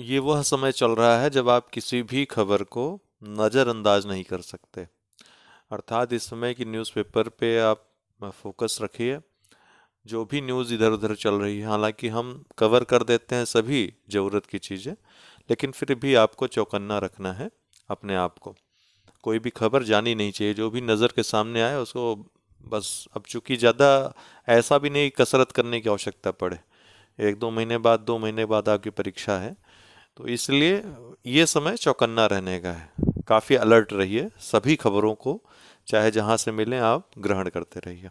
ये वह समय चल रहा है जब आप किसी भी खबर को नज़रअंदाज नहीं कर सकते अर्थात इस समय की न्यूज़पेपर पे आप फोकस रखिए जो भी न्यूज़ इधर उधर चल रही है हालांकि हम कवर कर देते हैं सभी ज़रूरत की चीज़ें लेकिन फिर भी आपको चौकन्ना रखना है अपने आप को कोई भी खबर जानी नहीं चाहिए जो भी नज़र के सामने आए उसको बस अब चूँकि ज़्यादा ऐसा भी नहीं कसरत करने की आवश्यकता पड़े एक दो महीने बाद दो महीने बाद आपकी परीक्षा है तो इसलिए ये समय चौकन्ना रहने का है काफ़ी अलर्ट रहिए सभी खबरों को चाहे जहाँ से मिलें आप ग्रहण करते रहिए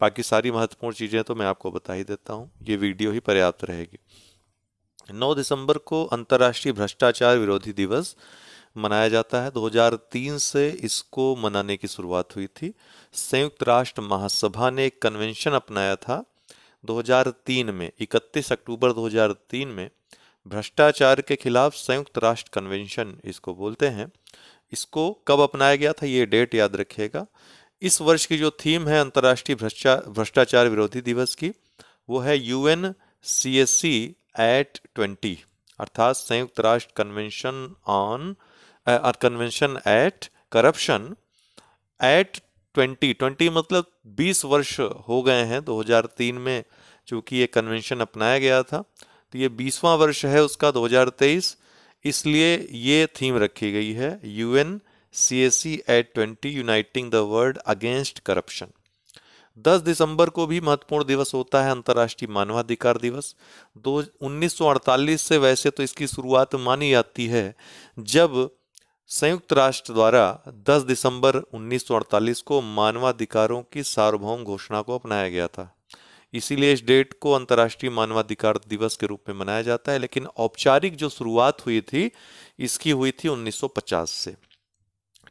बाकी सारी महत्वपूर्ण चीज़ें तो मैं आपको बता ही देता हूँ ये वीडियो ही पर्याप्त रहेगी 9 दिसंबर को अंतर्राष्ट्रीय भ्रष्टाचार विरोधी दिवस मनाया जाता है 2003 से इसको मनाने की शुरुआत हुई थी संयुक्त राष्ट्र महासभा ने एक कन्वेंशन अपनाया था 2003 में 31 अक्टूबर 2003 में भ्रष्टाचार के खिलाफ संयुक्त राष्ट्र कन्वेंशन इसको बोलते हैं इसको कब अपनाया गया था ये डेट याद रखिएगा इस वर्ष की जो थीम है अंतर्राष्ट्रीय भ्रष्टा भ्रष्टाचार विरोधी दिवस की वो है U N C S C at twenty अर्थात संयुक्त राष्ट्र convention on convention at corruption at twenty twenty मतलब बीस वर्ष हो गए हैं 2003 में चूंकि ये कन्वेंशन अपनाया गया था तो ये बीसवां वर्ष है उसका 2023 इसलिए ये थीम रखी गई है U N C S C at twenty uniting the world against corruption 10 दिसंबर को भी महत्वपूर्ण दिवस होता है अंतर्राष्ट्रीय मानवाधिकार दिवस दो उन्नीस से वैसे तो इसकी शुरुआत मानी जाती है जब संयुक्त राष्ट्र द्वारा 10 दिसंबर 1948 को मानवाधिकारों की सार्वभौम घोषणा को अपनाया गया था इसीलिए इस डेट को अंतर्राष्ट्रीय मानवाधिकार दिवस के रूप में मनाया जाता है लेकिन औपचारिक जो शुरुआत हुई थी इसकी हुई थी 1950 से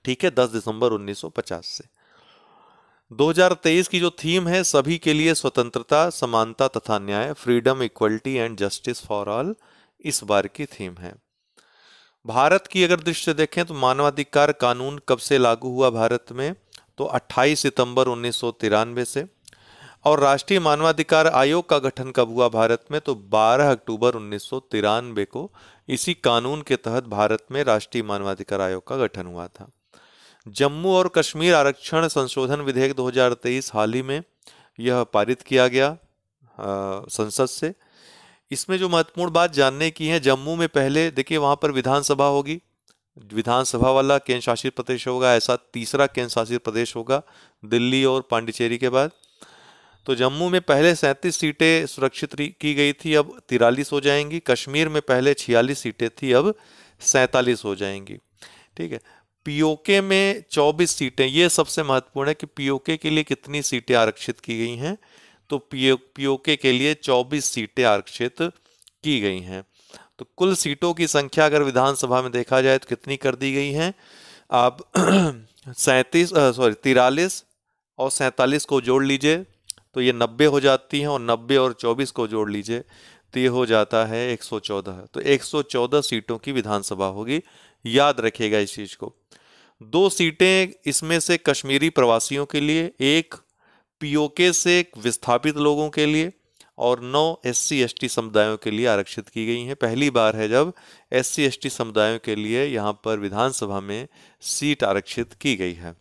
ठीक है 10 दिसंबर 1950 से 2023 की जो थीम है सभी के लिए स्वतंत्रता समानता तथा न्याय freedom equality and justice for all इस बार की थीम है भारत की अगर दृष्टि देखें तो मानवाधिकार कानून कब से लागू हुआ भारत में तो 28 सितंबर उन्नीस से और राष्ट्रीय मानवाधिकार आयोग का गठन कब हुआ भारत में तो 12 अक्टूबर उन्नीस को इसी कानून के तहत भारत में राष्ट्रीय मानवाधिकार आयोग का गठन हुआ था जम्मू और कश्मीर आरक्षण संशोधन विधेयक 2023 हाल ही में यह पारित किया गया आ, संसद से इसमें जो महत्वपूर्ण बात जानने की है जम्मू में पहले देखिए वहाँ पर विधानसभा होगी विधानसभा वाला केंद्र शासित प्रदेश होगा ऐसा तीसरा केंद्र शासित प्रदेश होगा दिल्ली और पांडिचेरी के बाद तो जम्मू में पहले सैंतीस सीटें सुरक्षित की गई थी अब तिरालीस हो जाएंगी कश्मीर में पहले छियालीस सीटें थी अब सैंतालीस हो जाएंगी ठीक है पीओके में 24 सीटें ये सबसे महत्वपूर्ण है कि पीओके के लिए कितनी सीटें आरक्षित की गई हैं तो पीओ पीओके के लिए 24 सीटें आरक्षित की गई हैं तो कुल सीटों की संख्या अगर विधानसभा में देखा जाए तो कितनी कर दी गई हैं आप सैंतीस सॉरी तिरालीस और सैंतालीस को जोड़ लीजिए तो ये नब्बे हो जाती हैं और नब्बे और चौबीस को जोड़ लीजिए तो ये हो जाता है 114 तो 114 सीटों की विधानसभा होगी याद रखेगा इस चीज़ को दो सीटें इसमें से कश्मीरी प्रवासियों के लिए एक पीओके से विस्थापित लोगों के लिए और नौ एस सी एस टी समुदायों के लिए आरक्षित की गई हैं पहली बार है जब एस सी एस टी समुदायों के लिए यहाँ पर विधानसभा में सीट आरक्षित की गई है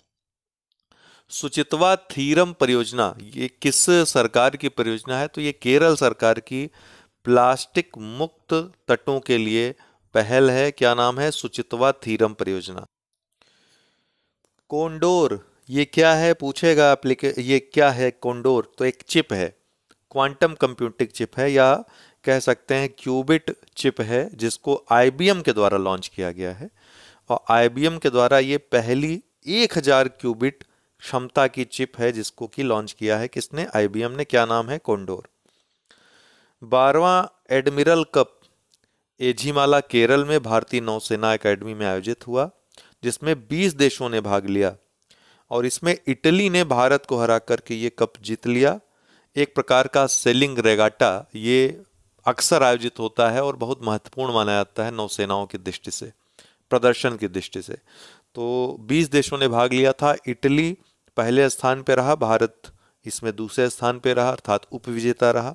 सुचित्वा थीरम परियोजना ये किस सरकार की परियोजना है तो ये केरल सरकार की प्लास्टिक मुक्त तटों के लिए पहल है क्या नाम है सुचित्वा थीरम परियोजना कोंडोर ये क्या है पूछेगा एप्लीके ये क्या है कोंडोर तो एक चिप है क्वांटम कंप्यूटिंग चिप है या कह सकते हैं क्यूबिट चिप है जिसको आईबीएम के द्वारा लॉन्च किया गया है और आईबीएम के द्वारा ये पहली 1000 क्यूबिट क्षमता की चिप है जिसको कि लॉन्च किया है किसने आईबीएम ने क्या नाम है कोंडोर बारवा एडमिरल कप एजीमाला केरल में भारतीय नौसेना एकेडमी में आयोजित हुआ जिसमें 20 देशों ने भाग लिया और इसमें इटली ने भारत को हरा करके ये कप जीत लिया एक प्रकार का सेलिंग रेगाटा ये अक्सर आयोजित होता है और बहुत महत्वपूर्ण माना जाता है नौसेनाओं की दृष्टि से प्रदर्शन की दृष्टि से तो 20 देशों ने भाग लिया था इटली पहले स्थान पर रहा भारत इसमें दूसरे स्थान पर रहा अर्थात उपविजेता रहा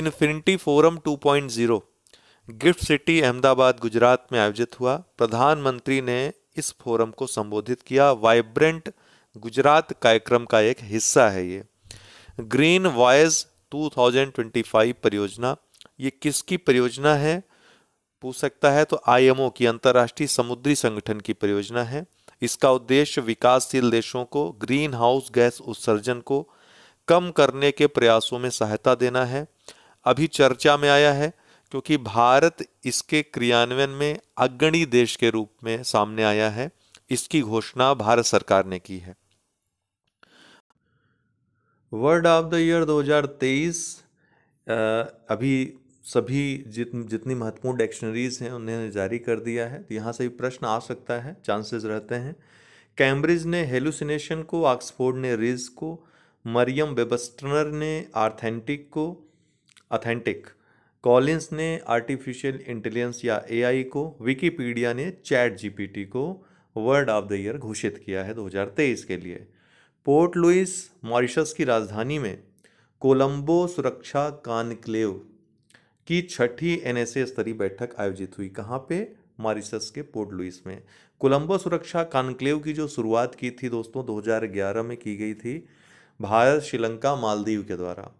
infinity forum 2.0 GIFT City Ahmedabad Gujarat में आयोजित हुआ प्रधानमंत्री ने इस फोरम को संबोधित किया वाइब्रेंट गुजरात कार्यक्रम का एक हिस्सा है ये ग्रीन वॉयज 2025 परियोजना ये किसकी परियोजना है पूछ सकता है तो आईएमओ की अंतर्राष्ट्रीय समुद्री संगठन की परियोजना है इसका उद्देश्य विकासशील देशों को ग्रीन हाउस गैस उत्सर्जन को कम करने के प्रयासों में सहायता देना है अभी चर्चा में आया है क्योंकि भारत इसके क्रियान्वयन में अग्रणी देश के रूप में सामने आया है इसकी घोषणा भारत सरकार ने की है वर्ड ऑफ द ईयर 2023 अभी सभी जित जितनी महत्वपूर्ण डिक्शनरीज हैं उन्हें जारी कर दिया है तो यहाँ से भी प्रश्न आ सकता है चांसेस रहते हैं कैम्ब्रिज ने हेलुसिनेशन को ऑक्सफोर्ड ने रिज को मरियम वेबस्टनर ने आर्थेंटिक को अथेंटिक कॉलिंस ने आर्टिफिशियल इंटेलिजेंस या एआई को विकीपीडिया ने चैट जीपीटी को वर्ड ऑफ द ईयर घोषित किया है 2023 के लिए पोर्ट लुइस मॉरिशस की राजधानी में कोलंबो सुरक्षा कॉन्क्लेव की छठी एनएसए स्तरीय बैठक आयोजित हुई कहाँ पे मॉरिशस के पोर्ट लुइस में कोलंबो सुरक्षा कॉन्क्लेव की जो शुरुआत की थी दोस्तों 2011 में की गई थी भारत श्रीलंका मालदीव के द्वारा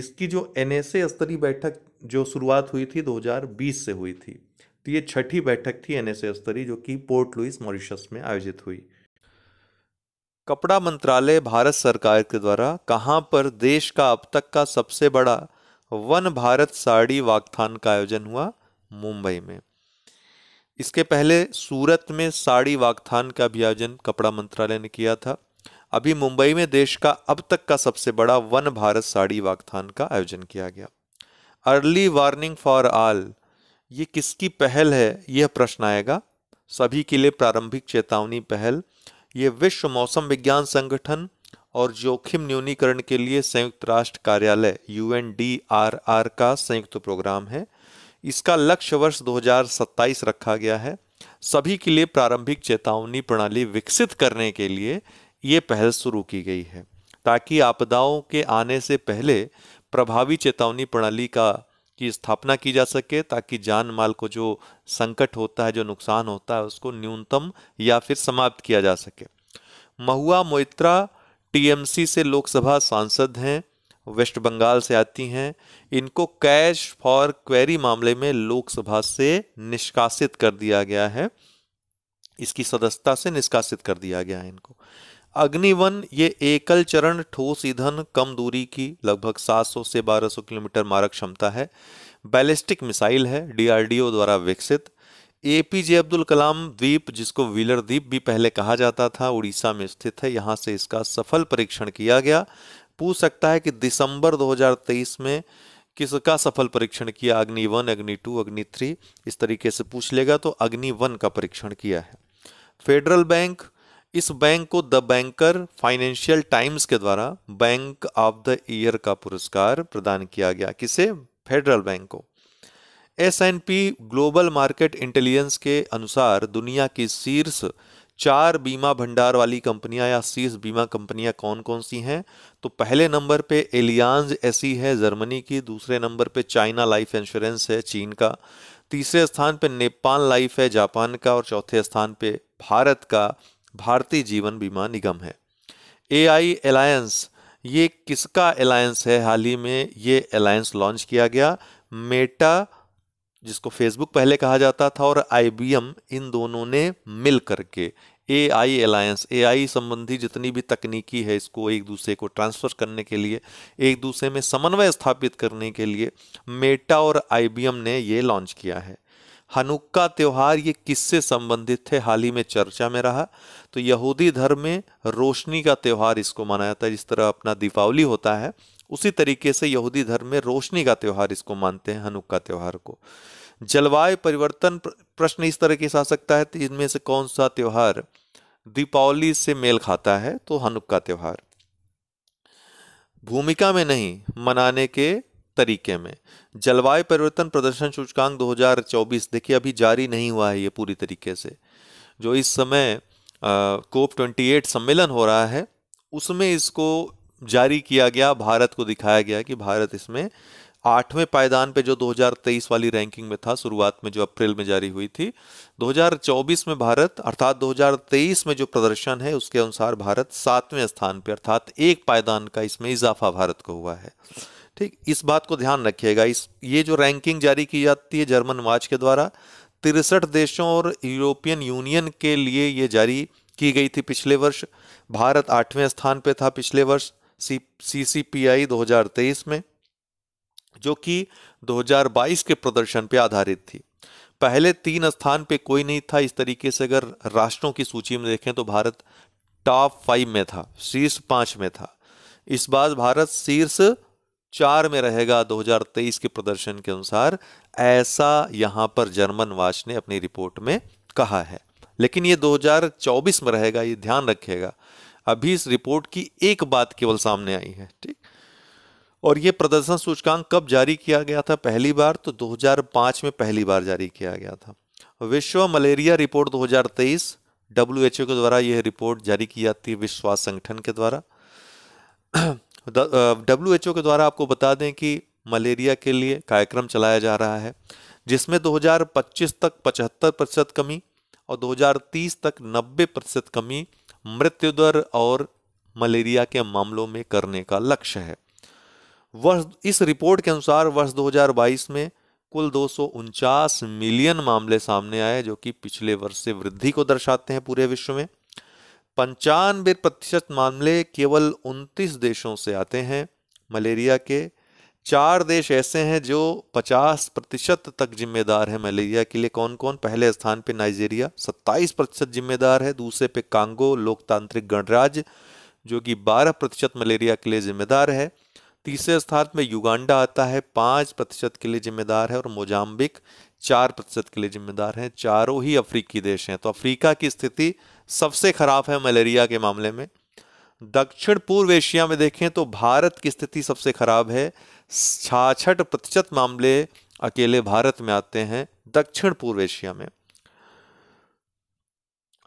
इसकी जो एनएसए स्तरीय बैठक जो शुरुआत हुई थी 2020 से हुई थी तो ये छठी बैठक थी एनएसए स्तरीय जो कि पोर्ट लुइस मॉरिशस में आयोजित हुई कपड़ा मंत्रालय भारत सरकार के द्वारा कहाँ पर देश का अब तक का सबसे बड़ा वन भारत साड़ी वाकथान का आयोजन हुआ मुंबई में इसके पहले सूरत में साड़ी वाकथान का भी आयोजन कपड़ा मंत्रालय ने किया था अभी मुंबई में देश का अब तक का सबसे बड़ा वन भारत साड़ी वाकथान का आयोजन किया गया अर्ली वार्निंग फॉर ऑल ये किसकी पहल है यह प्रश्न आएगा सभी के लिए प्रारंभिक चेतावनी पहल ये विश्व मौसम विज्ञान संगठन और जोखिम न्यूनीकरण के लिए संयुक्त राष्ट्र कार्यालय यू का संयुक्त प्रोग्राम है इसका लक्ष्य वर्ष 2027 रखा गया है सभी के लिए प्रारंभिक चेतावनी प्रणाली विकसित करने के लिए ये पहल शुरू की गई है ताकि आपदाओं के आने से पहले प्रभावी चेतावनी प्रणाली का की स्थापना की जा सके ताकि जान माल को जो संकट होता है जो नुकसान होता है उसको न्यूनतम या फिर समाप्त किया जा सके महुआ मोइत्रा टीएमसी से लोकसभा सांसद हैं वेस्ट बंगाल से आती हैं इनको कैश फॉर क्वेरी मामले में लोकसभा से निष्कासित कर दिया गया है इसकी सदस्यता से निष्कासित कर दिया गया है इनको अग्निवन ये एकल चरण ठोस ईंधन कम दूरी की लगभग 700 से 1200 किलोमीटर मारक क्षमता है बैलिस्टिक मिसाइल है डीआरडीओ द्वारा विकसित ए पी जे अब्दुल कलाम द्वीप जिसको व्हीलर द्वीप भी पहले कहा जाता था उड़ीसा में स्थित है यहाँ से इसका सफल परीक्षण किया गया पूछ सकता है कि दिसंबर 2023 में किसका सफल परीक्षण किया अग्नि वन अग्नि टू अग्नि थ्री इस तरीके से पूछ लेगा तो अग्नि वन का परीक्षण किया है फेडरल बैंक इस बैंक को द बैंकर फाइनेंशियल टाइम्स के द्वारा बैंक ऑफ द ईयर का पुरस्कार प्रदान किया गया किसे फेडरल बैंक को S and P global market intelligence के अनुसार दुनिया की शीर्ष चार बीमा भंडार वाली कंपनियां या शीर्ष बीमा कंपनियां कौन कौन सी हैं तो पहले नंबर पे एलियांज ऐसी e है जर्मनी की दूसरे नंबर पे चाइना लाइफ इंश्योरेंस है चीन का तीसरे स्थान पे नेपाल लाइफ है जापान का और चौथे स्थान पे भारत का भारतीय जीवन बीमा निगम है ए आई अलायंस ये किसका अलायंस है हाल ही में ये अलायंस लॉन्च किया गया मेटा जिसको फेसबुक पहले कहा जाता था और आई इन दोनों ने मिल करके ए आई अलायंस ए आई संबंधी जितनी भी तकनीकी है इसको एक दूसरे को ट्रांसफ़र करने के लिए एक दूसरे में समन्वय स्थापित करने के लिए मेटा और आई ने ये लॉन्च किया है हनुक्का त्यौहार ये किससे संबंधित थे हाल ही में चर्चा में रहा तो यहूदी धर्म में रोशनी का त्यौहार इसको मनाया जाता है जिस तरह अपना दीपावली होता है उसी तरीके से यहूदी धर्म में रोशनी का त्यौहार इसको मानते हैं हनुक्का त्यौहार को जलवायु परिवर्तन प्रश्न इस तरह के आ सकता है तो इनमें से कौन सा त्यौहार दीपावली से मेल खाता है तो हनुक का त्यौहार भूमिका में नहीं मनाने के तरीके में जलवायु परिवर्तन प्रदर्शन सूचकांक 2024 देखिए अभी जारी नहीं हुआ है ये पूरी तरीके से जो इस समय कोप ट्वेंटी सम्मेलन हो रहा है उसमें इसको जारी किया गया भारत को दिखाया गया कि भारत इसमें आठवें पायदान पे जो 2023 वाली रैंकिंग में था शुरुआत में जो अप्रैल में जारी हुई थी 2024 में भारत अर्थात 2023 में जो प्रदर्शन है उसके अनुसार भारत सातवें स्थान पे अर्थात एक पायदान का इसमें इजाफा भारत को हुआ है ठीक इस बात को ध्यान रखिएगा इस ये जो रैंकिंग जारी की जाती है जर्मन वाच के द्वारा तिरसठ देशों और यूरोपियन यूनियन के लिए ये जारी की गई थी पिछले वर्ष भारत आठवें स्थान पर था पिछले वर्ष सी सी पी आई दो में जो कि 2022 के प्रदर्शन पर आधारित थी पहले तीन स्थान पे कोई नहीं था इस तरीके से अगर राष्ट्रों की सूची में देखें तो भारत टॉप फाइव में था शीर्ष पांच में था इस बार भारत शीर्ष चार में रहेगा 2023 के प्रदर्शन के अनुसार ऐसा यहां पर जर्मन वाच ने अपनी रिपोर्ट में कहा है लेकिन ये 2024 में रहेगा ये ध्यान रखेगा अभी इस रिपोर्ट की एक बात केवल सामने आई है ठीक और ये प्रदर्शन सूचकांक कब जारी किया गया था पहली बार तो 2005 में पहली बार जारी किया गया था विश्व मलेरिया रिपोर्ट 2023 डब्ल्यूएचओ के द्वारा यह रिपोर्ट जारी की जाती है विश्व स्वास्थ्य संगठन के द्वारा डब्ल्यूएचओ के द्वारा आपको बता दें कि मलेरिया के लिए कार्यक्रम चलाया जा रहा है जिसमें 2025 तक 75 प्रतिशत कमी और 2030 तक 90 प्रतिशत कमी मृत्यु दर और मलेरिया के मामलों में करने का लक्ष्य है वर्ष इस रिपोर्ट के अनुसार वर्ष 2022 में कुल दो मिलियन मामले सामने आए जो कि पिछले वर्ष से वृद्धि को दर्शाते हैं पूरे विश्व में पंचानवे प्रतिशत मामले केवल 29 देशों से आते हैं मलेरिया के चार देश ऐसे हैं जो 50 प्रतिशत तक जिम्मेदार है मलेरिया के लिए कौन कौन पहले स्थान पे नाइजीरिया 27 प्रतिशत जिम्मेदार है दूसरे पे कांगो लोकतांत्रिक गणराज्य जो कि 12 प्रतिशत मलेरिया के लिए जिम्मेदार है तीसरे स्थान में युगांडा आता है पाँच प्रतिशत के लिए जिम्मेदार है और मोजाम्बिक चार प्रतिशत के लिए जिम्मेदार हैं चारों ही अफ्रीकी देश हैं तो अफ्रीका की स्थिति सबसे ख़राब है मलेरिया के मामले में दक्षिण पूर्व एशिया में देखें तो भारत की स्थिति सबसे ख़राब है छाछठ प्रतिशत मामले अकेले भारत में आते हैं दक्षिण पूर्व एशिया में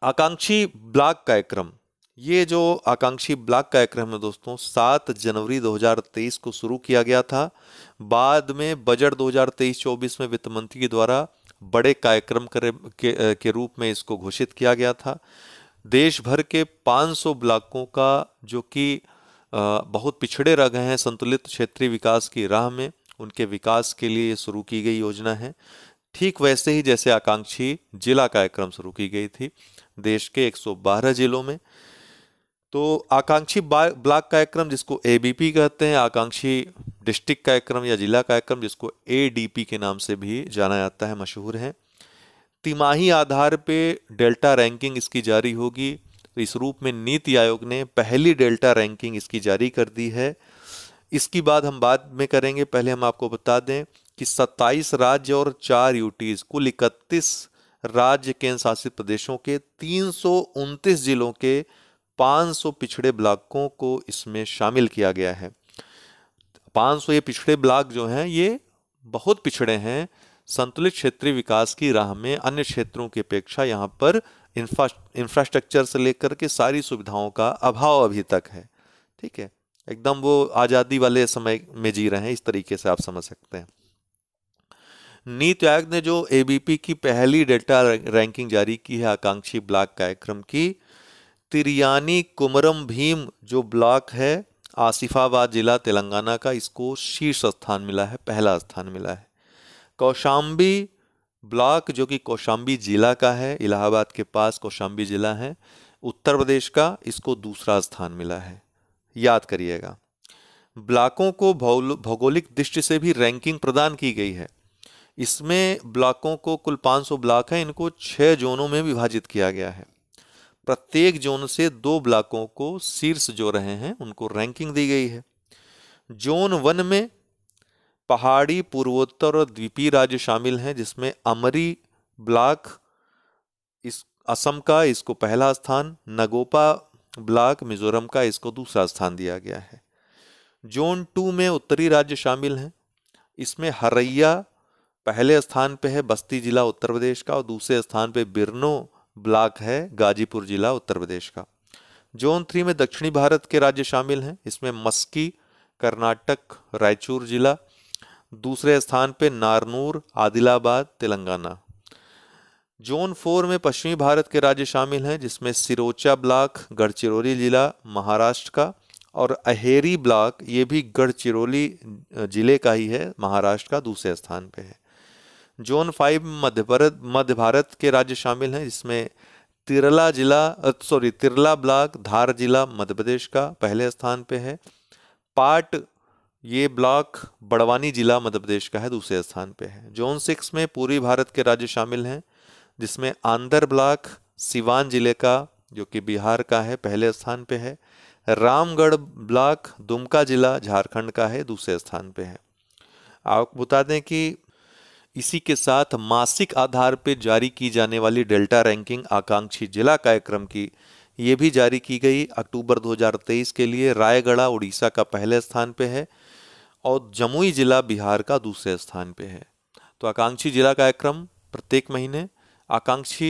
आकांक्षी ब्लॉक कार्यक्रम ये जो आकांक्षी ब्लॉक कार्यक्रम है दोस्तों सात जनवरी 2023 को शुरू किया गया था बाद में बजट 2023-24 में वित्त मंत्री द्वारा बड़े कार्यक्रम के, के रूप में इसको घोषित किया गया था देश भर के 500 ब्लॉकों का जो कि बहुत पिछड़े रह गए हैं संतुलित क्षेत्रीय विकास की राह में उनके विकास के लिए शुरू की गई योजना है ठीक वैसे ही जैसे आकांक्षी जिला कार्यक्रम शुरू की गई थी देश के 112 जिलों में तो आकांक्षी ब्लॉक कार्यक्रम जिसको एबीपी कहते हैं आकांक्षी डिस्ट्रिक्ट कार्यक्रम या जिला कार्यक्रम जिसको एडीपी के नाम से भी जाना जाता है मशहूर है तिमाही आधार पे डेल्टा रैंकिंग इसकी जारी होगी तो इस रूप में नीति आयोग ने पहली डेल्टा रैंकिंग इसकी जारी कर दी है इसकी बात हम बाद में करेंगे पहले हम आपको बता दें कि 27 राज्य और चार यूटीज कुल इकतीस राज्य केंद्र शासित प्रदेशों के तीन जिलों के 500 पिछड़े ब्लॉकों को इसमें शामिल किया गया है 500 ये पिछड़े ब्लॉक जो हैं ये बहुत पिछड़े हैं संतुलित क्षेत्रीय विकास की राह में अन्य क्षेत्रों की अपेक्षा यहाँ पर इंफ्रा इंफ्रास्ट्रक्चर से लेकर के सारी सुविधाओं का अभाव अभी तक है ठीक है एकदम वो आज़ादी वाले समय में जी रहे हैं इस तरीके से आप समझ सकते हैं नीति आयोग ने जो एबीपी की पहली डेटा रैंकिंग जारी की है आकांक्षी ब्लॉक कार्यक्रम की तिरयानी कुमरम भीम जो ब्लॉक है आसिफाबाद जिला तेलंगाना का इसको शीर्ष स्थान मिला है पहला स्थान मिला है कौशाम्बी ब्लॉक जो कि कौशाम्बी जिला का है इलाहाबाद के पास कौशाम्बी जिला है उत्तर प्रदेश का इसको दूसरा स्थान मिला है याद करिएगा ब्लॉकों को भौगोलिक दृष्टि से भी रैंकिंग प्रदान की गई है इसमें ब्लॉकों को कुल 500 ब्लॉक हैं इनको छः जोनों में विभाजित किया गया है प्रत्येक जोन से दो ब्लॉकों को शीर्ष जो रहे हैं उनको रैंकिंग दी गई है जोन वन में पहाड़ी पूर्वोत्तर और द्वीपीय राज्य शामिल हैं जिसमें अमरी ब्लॉक इस असम का इसको पहला स्थान नगोपा ब्लॉक मिजोरम का इसको दूसरा स्थान दिया गया है जोन टू में उत्तरी राज्य शामिल हैं इसमें हरैया पहले स्थान पे है बस्ती जिला उत्तर प्रदेश का और दूसरे स्थान पे बिरनो ब्लॉक है गाजीपुर जिला उत्तर प्रदेश का जोन थ्री में दक्षिणी भारत के राज्य शामिल हैं इसमें मस्की कर्नाटक रायचूर जिला दूसरे स्थान पे नारनूर आदिलाबाद तेलंगाना जोन फोर में पश्चिमी भारत के राज्य शामिल हैं जिसमें सिरोचा ब्लॉक गढ़चिरौली जिला महाराष्ट्र का और अहेरी ब्लॉक ये भी गढ़चिरौली जिले का ही है महाराष्ट्र का दूसरे स्थान पे है जोन फाइव मध्य भारत मध्य भारत के राज्य शामिल हैं जिसमें तिरला जिला सॉरी तिरला ब्लॉक धार जिला मध्य प्रदेश का पहले स्थान पे है पाट ये ब्लॉक बड़वानी जिला मध्य प्रदेश का है दूसरे स्थान पे है जोन सिक्स में पूर्वी भारत के राज्य शामिल हैं जिसमें आंध्र ब्लॉक सिवान जिले का जो कि बिहार का है पहले स्थान पे है रामगढ़ ब्लॉक दुमका जिला झारखंड का है दूसरे स्थान पे है आप बता दें कि इसी के साथ मासिक आधार पर जारी की जाने वाली डेल्टा रैंकिंग आकांक्षी जिला कार्यक्रम की ये भी जारी की गई अक्टूबर 2023 के लिए रायगढ़ा उड़ीसा का पहले स्थान पे है और जमुई जिला बिहार का दूसरे स्थान पे है तो आकांक्षी जिला कार्यक्रम प्रत्येक महीने आकांक्षी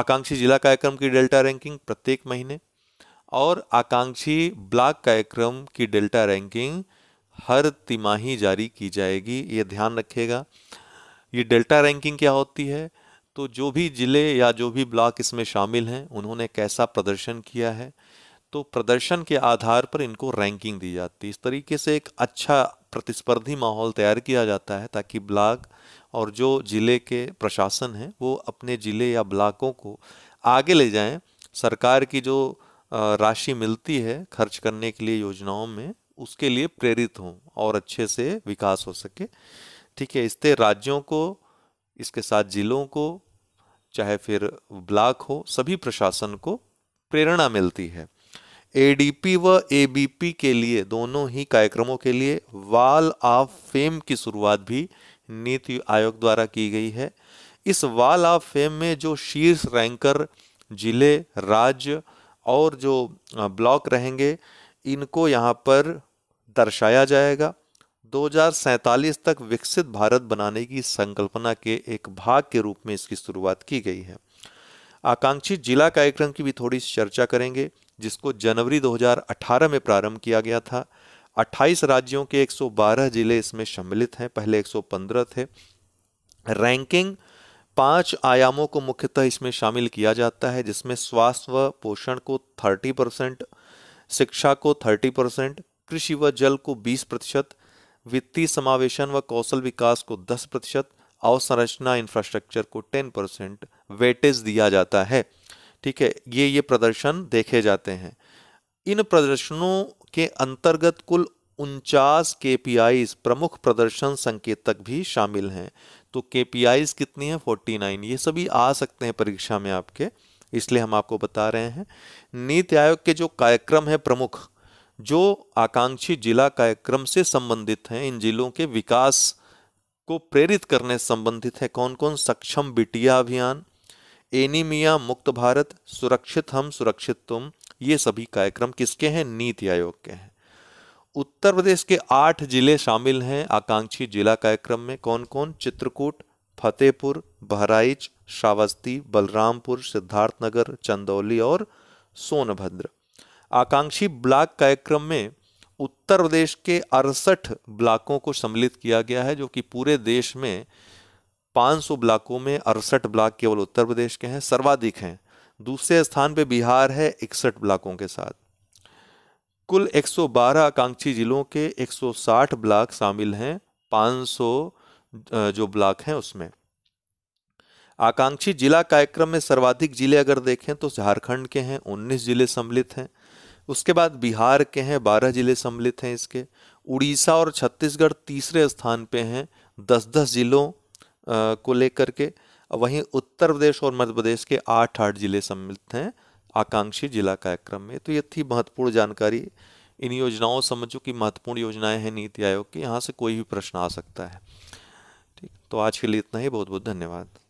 आकांक्षी जिला कार्यक्रम की डेल्टा रैंकिंग प्रत्येक महीने और आकांक्षी ब्लॉक कार्यक्रम की डेल्टा रैंकिंग हर तिमाही जारी की जाएगी ये ध्यान रखिएगा ये डेल्टा रैंकिंग क्या होती है तो जो भी ज़िले या जो भी ब्लॉक इसमें शामिल हैं उन्होंने कैसा प्रदर्शन किया है तो प्रदर्शन के आधार पर इनको रैंकिंग दी जाती है इस तरीके से एक अच्छा प्रतिस्पर्धी माहौल तैयार किया जाता है ताकि ब्लॉक और जो ज़िले के प्रशासन हैं वो अपने ज़िले या ब्लॉकों को आगे ले जाएं सरकार की जो राशि मिलती है खर्च करने के लिए योजनाओं में उसके लिए प्रेरित हों और अच्छे से विकास हो सके ठीक है इससे राज्यों को इसके साथ जिलों को चाहे फिर ब्लॉक हो सभी प्रशासन को प्रेरणा मिलती है एडीपी व एबीपी के लिए दोनों ही कार्यक्रमों के लिए वाल ऑफ फेम की शुरुआत भी नीति आयोग द्वारा की गई है इस वाल ऑफ फेम में जो शीर्ष रैंकर जिले राज्य और जो ब्लॉक रहेंगे इनको यहाँ पर दर्शाया जाएगा 2047 तक विकसित भारत बनाने की संकल्पना के एक भाग के रूप में इसकी शुरुआत की गई है आकांक्षी जिला कार्यक्रम की भी थोड़ी चर्चा करेंगे जिसको जनवरी 2018 में प्रारंभ किया गया था 28 राज्यों के 112 जिले इसमें सम्मिलित हैं पहले 115 थे रैंकिंग पांच आयामों को मुख्यतः इसमें शामिल किया जाता है जिसमें स्वास्थ्य व पोषण को 30 परसेंट शिक्षा को 30 परसेंट कृषि व जल को 20 प्रतिशत वित्तीय समावेशन व कौशल विकास को 10 प्रतिशत अवसंरचना इंफ्रास्ट्रक्चर को 10 परसेंट वेटेज दिया जाता है ठीक है ये ये प्रदर्शन देखे जाते हैं इन प्रदर्शनों के अंतर्गत कुल उनचास के प्रमुख प्रदर्शन संकेतक भी शामिल हैं तो के कितनी फोर्टी 49 ये सभी आ सकते हैं परीक्षा में आपके इसलिए हम आपको बता रहे हैं नीति आयोग के जो कार्यक्रम है प्रमुख जो आकांक्षी जिला कार्यक्रम से संबंधित हैं इन जिलों के विकास को प्रेरित करने संबंधित है कौन कौन सक्षम बिटिया अभियान एनीमिया मुक्त भारत सुरक्षित हम सुरक्षित तुम ये सभी कार्यक्रम किसके हैं नीति आयोग के हैं उत्तर प्रदेश के आठ जिले शामिल हैं आकांक्षी जिला कार्यक्रम में कौन कौन चित्रकूट फतेहपुर बहराइच श्रावस्ती बलरामपुर सिद्धार्थनगर चंदौली और सोनभद्र आकांक्षी ब्लॉक कार्यक्रम में उत्तर प्रदेश के अड़सठ ब्लॉकों को सम्मिलित किया गया है जो कि पूरे देश में 500 ब्लॉकों में अड़सठ ब्लॉक केवल उत्तर प्रदेश के हैं सर्वाधिक हैं दूसरे स्थान पर बिहार है इकसठ ब्लॉकों के साथ कुल 112 आकांक्षी जिलों के 160 ब्लॉक शामिल हैं 500 जो ब्लॉक हैं उसमें आकांक्षी जिला कार्यक्रम में सर्वाधिक जिले अगर देखें तो झारखंड के हैं 19 जिले सम्मिलित हैं उसके बाद बिहार के हैं बारह जिले सम्मिलित हैं इसके उड़ीसा और छत्तीसगढ़ तीसरे स्थान पे हैं दस दस जिलों को लेकर के वहीं उत्तर प्रदेश और मध्य प्रदेश के आठ आठ जिले सम्मिलित हैं आकांक्षी जिला कार्यक्रम में तो ये थी महत्वपूर्ण जानकारी इन योजनाओं समझो कि महत्वपूर्ण योजनाएं हैं नीति आयोग की यहाँ से कोई भी प्रश्न आ सकता है ठीक तो आज के लिए इतना ही बहुत बहुत धन्यवाद